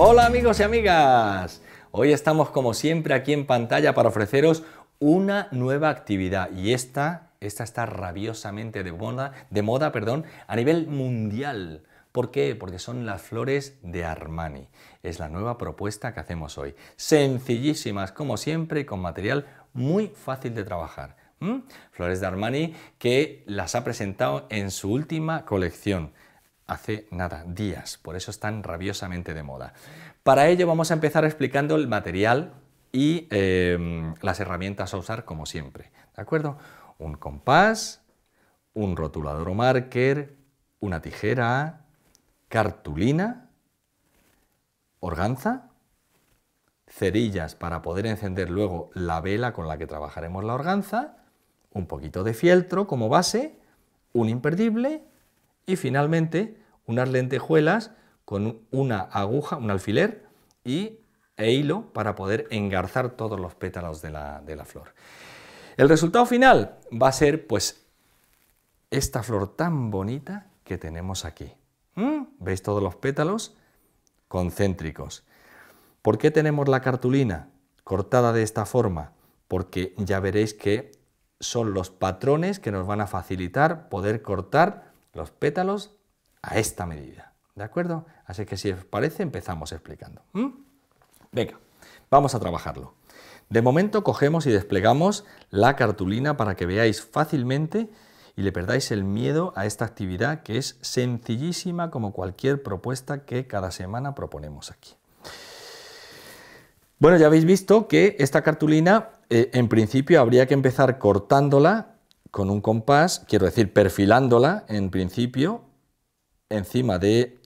Hola amigos y amigas. Hoy estamos como siempre aquí en pantalla para ofreceros una nueva actividad y esta, esta está rabiosamente de moda, de moda perdón, a nivel mundial. ¿Por qué? Porque son las flores de Armani. Es la nueva propuesta que hacemos hoy. Sencillísimas como siempre con material muy fácil de trabajar. Flores de Armani que las ha presentado en su última colección hace nada, días, por eso están rabiosamente de moda. Para ello vamos a empezar explicando el material y em, las herramientas a usar como siempre, ¿de acuerdo? Un compás, un rotulador o marker, una tijera, cartulina, organza, cerillas para poder encender luego la vela con la que trabajaremos la organza, un poquito de fieltro como base, un imperdible y finalmente, unas lentejuelas con una aguja, un alfiler y, e hilo para poder engarzar todos los pétalos de la, flor. El resultado final va a ser pues esta flor tan bonita que tenemos aquí. ¿Mm? ¿Veis todos los pétalos? Concéntricos. ¿Por qué tenemos la cartulina cortada de esta forma? Porque ya veréis que son los patrones que nos van a facilitar poder cortar los pétalos a esta medida. ¿De acuerdo? Así que si os parece empezamos explicando. Venga, vamos a trabajarlo. De momento cogemos y desplegamos la cartulina para que veáis fácilmente y le perdáis el miedo a esta actividad que es sencillísima como cualquier propuesta que cada semana proponemos aquí. Bueno, ya habéis visto que esta cartulina eh, en principio habría que empezar cortándola con un compás, quiero decir, perfilándola en principio encima de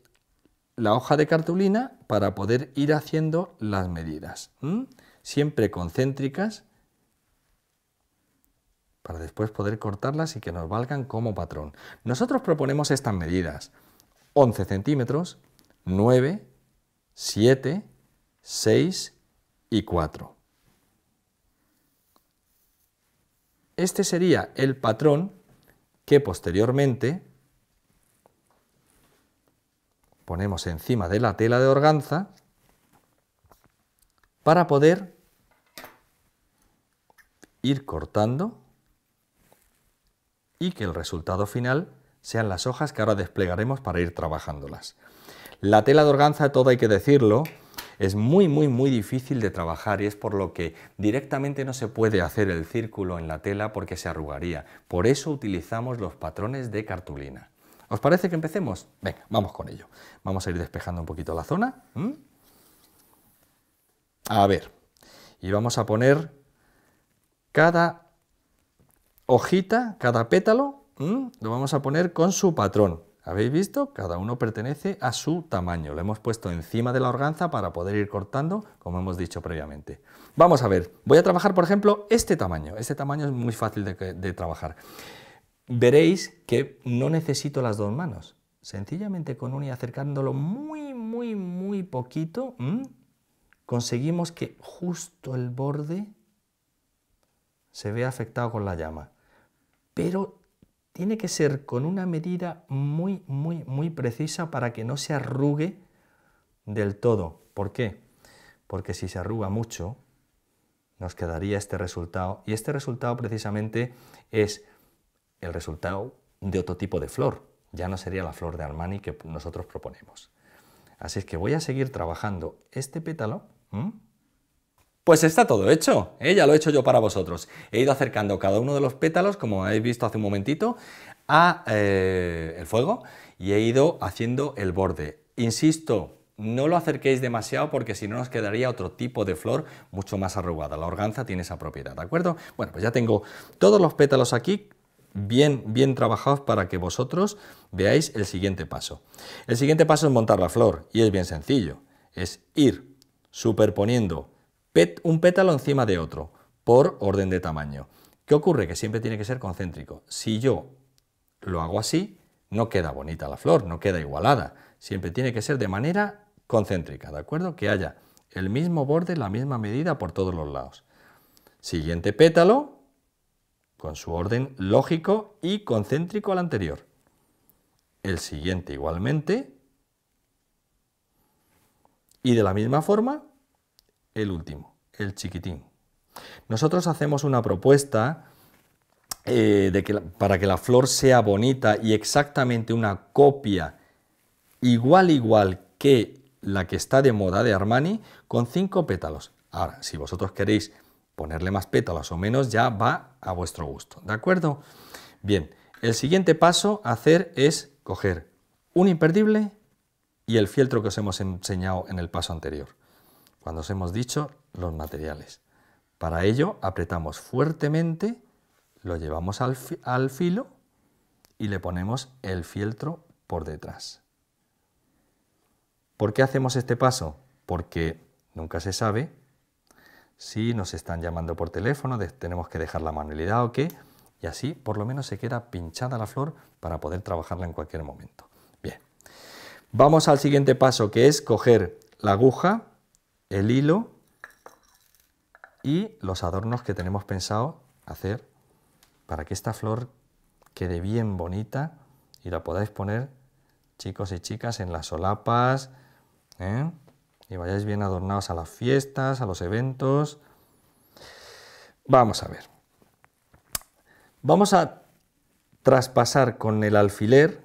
la hoja de cartulina para poder ir haciendo las medidas, siempre concéntricas, para después poder cortarlas y que nos valgan como patrón. Nosotros proponemos estas medidas, 11 centímetros, 9, 7, 6 y 4. Este sería el patrón que posteriormente ponemos encima de la tela de organza para poder ir cortando y que el resultado final sean las hojas que ahora desplegaremos para ir trabajándolas. La tela de organza, todo hay que decirlo, es muy, muy, muy difícil de trabajar y es por lo que directamente no se puede hacer el círculo en la tela porque se arrugaría. Por eso utilizamos los patrones de cartulina. ¿Os parece que empecemos? Venga, vamos con ello. Vamos a ir despejando un poquito la zona. A ver, y vamos a poner cada hojita, cada pétalo, lo vamos a poner con su patrón. ¿Habéis visto? Cada uno pertenece a su tamaño. Lo hemos puesto encima de la organza para poder ir cortando, como hemos dicho previamente. Vamos a ver, voy a trabajar, por ejemplo, este tamaño. Este tamaño es muy fácil de, trabajar. Veréis que no necesito las dos manos. Sencillamente con un y acercándolo muy, muy, muy poquito, conseguimos que justo el borde se vea afectado con la llama. Pero tiene que ser con una medida muy, muy, muy precisa para que no se arrugue del todo. ¿Por qué? Porque si se arruga mucho, nos quedaría este resultado. Y este resultado precisamente es el resultado de otro tipo de flor. Ya no sería la flor de Armani que nosotros proponemos. Así es que voy a seguir trabajando este pétalo. Pues está todo hecho, ¿eh? ya lo he hecho yo para vosotros. He ido acercando cada uno de los pétalos, como habéis visto hace un momentito, a eh, el fuego y he ido haciendo el borde. Insisto, no lo acerquéis demasiado porque si no nos quedaría otro tipo de flor mucho más arrugada. La organza tiene esa propiedad, ¿de acuerdo? Bueno, pues ya tengo todos los pétalos aquí bien, bien trabajados para que vosotros veáis el siguiente paso. El siguiente paso es montar la flor y es bien sencillo. Es ir superponiendo un pétalo encima de otro, por orden de tamaño. ¿Qué ocurre? Que siempre tiene que ser concéntrico. Si yo lo hago así, no queda bonita la flor, no queda igualada. Siempre tiene que ser de manera concéntrica, ¿de acuerdo? Que haya el mismo borde, la misma medida por todos los lados. Siguiente pétalo, con su orden lógico y concéntrico al anterior. El siguiente igualmente. Y de la misma forma, el último, el chiquitín. Nosotros hacemos una propuesta eh, de que, para que la flor sea bonita y exactamente una copia igual igual que la que está de moda de Armani con cinco pétalos. Ahora, si vosotros queréis ponerle más pétalos o menos, ya va a vuestro gusto, ¿de acuerdo? Bien, el siguiente paso a hacer es coger un imperdible y el fieltro que os hemos enseñado en el paso anterior cuando os hemos dicho los materiales. Para ello apretamos fuertemente, lo llevamos al, filo y le ponemos el fieltro por detrás. ¿Por qué hacemos este paso? Porque nunca se sabe si nos están llamando por teléfono, tenemos que dejar la manualidad o qué, y así por lo menos se queda pinchada la flor para poder trabajarla en cualquier momento. Bien, vamos al siguiente paso que es coger la aguja, el hilo y los adornos que tenemos pensado hacer para que esta flor quede bien bonita y la podáis poner, chicos y chicas, en las solapas ¿eh? y vayáis bien adornados a las fiestas, a los eventos. Vamos a ver. Vamos a traspasar con el alfiler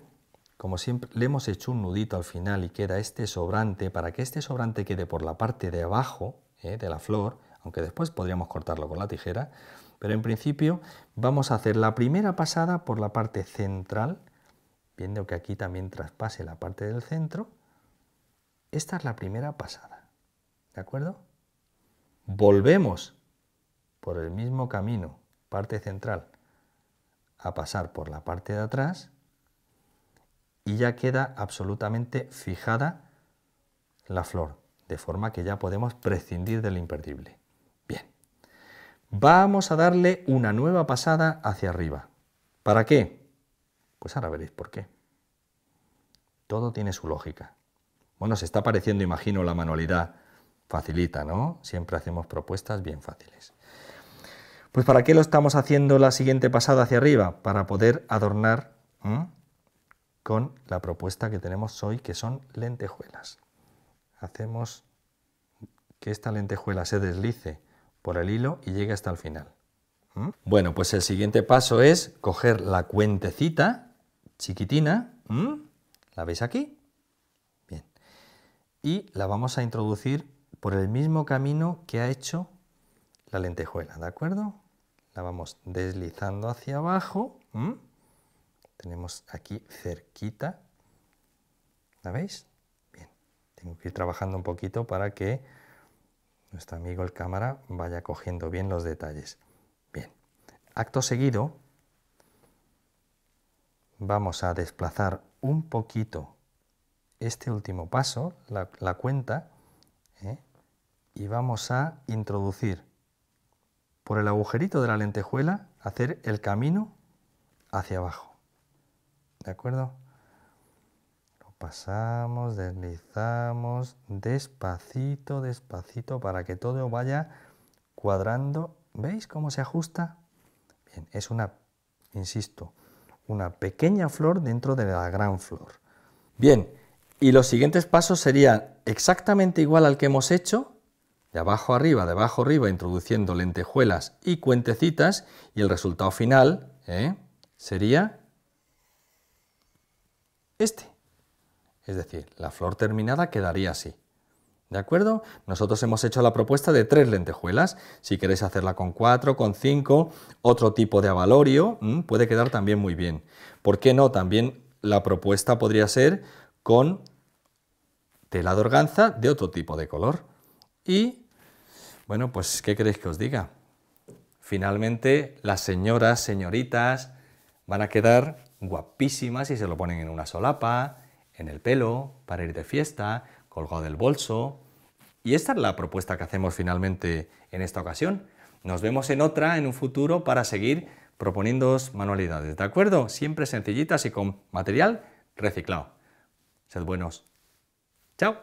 como siempre, le hemos hecho un nudito al final y queda este sobrante, para que este sobrante quede por la parte de abajo eh, de la flor, aunque después podríamos cortarlo con la tijera, pero en principio vamos a hacer la primera pasada por la parte central, viendo que aquí también traspase la parte del centro. Esta es la primera pasada, ¿de acuerdo? Volvemos por el mismo camino, parte central, a pasar por la parte de atrás, y ya queda absolutamente fijada la flor, de forma que ya podemos prescindir del imperdible. Bien, vamos a darle una nueva pasada hacia arriba. ¿Para qué? Pues ahora veréis por qué. Todo tiene su lógica. Bueno, se está pareciendo, imagino, la manualidad facilita, ¿no? Siempre hacemos propuestas bien fáciles. Pues ¿para qué lo estamos haciendo la siguiente pasada hacia arriba? Para poder adornar con la propuesta que tenemos hoy, que son lentejuelas. Hacemos que esta lentejuela se deslice por el hilo y llegue hasta el final. ¿Mm? Bueno, pues el siguiente paso es coger la cuentecita chiquitina, ¿Mm? ¿la veis aquí? Bien. Y la vamos a introducir por el mismo camino que ha hecho la lentejuela, ¿de acuerdo? La vamos deslizando hacia abajo. ¿Mm? tenemos aquí cerquita. ¿La veis? Bien, tengo que ir trabajando un poquito para que nuestro amigo el cámara vaya cogiendo bien los detalles. Bien, acto seguido vamos a desplazar un poquito este último paso, la, cuenta, ¿eh? y vamos a introducir por el agujerito de la lentejuela, hacer el camino hacia abajo. ¿de acuerdo? Lo pasamos, deslizamos despacito, despacito para que todo vaya cuadrando. ¿Veis cómo se ajusta? Bien, es una, insisto, una pequeña flor dentro de la gran flor. Bien, y los siguientes pasos serían exactamente igual al que hemos hecho, de abajo arriba, de abajo arriba, introduciendo lentejuelas y cuentecitas, y el resultado final ¿eh? sería este. Es decir, la flor terminada quedaría así. ¿De acuerdo? Nosotros hemos hecho la propuesta de tres lentejuelas. Si queréis hacerla con cuatro, con cinco, otro tipo de avalorio, mm, puede quedar también muy bien. ¿Por qué no? También la propuesta podría ser con tela de organza de otro tipo de color. Y, bueno, pues, ¿qué queréis que os diga? Finalmente, las señoras, señoritas, van a quedar guapísimas y se lo ponen en una solapa, en el pelo, para ir de fiesta, colgado del bolso. Y esta es la propuesta que hacemos finalmente en esta ocasión. Nos vemos en otra en un futuro para seguir proponiéndoos manualidades, ¿de acuerdo? Siempre sencillitas y con material reciclado. Sed buenos. ¡Chao!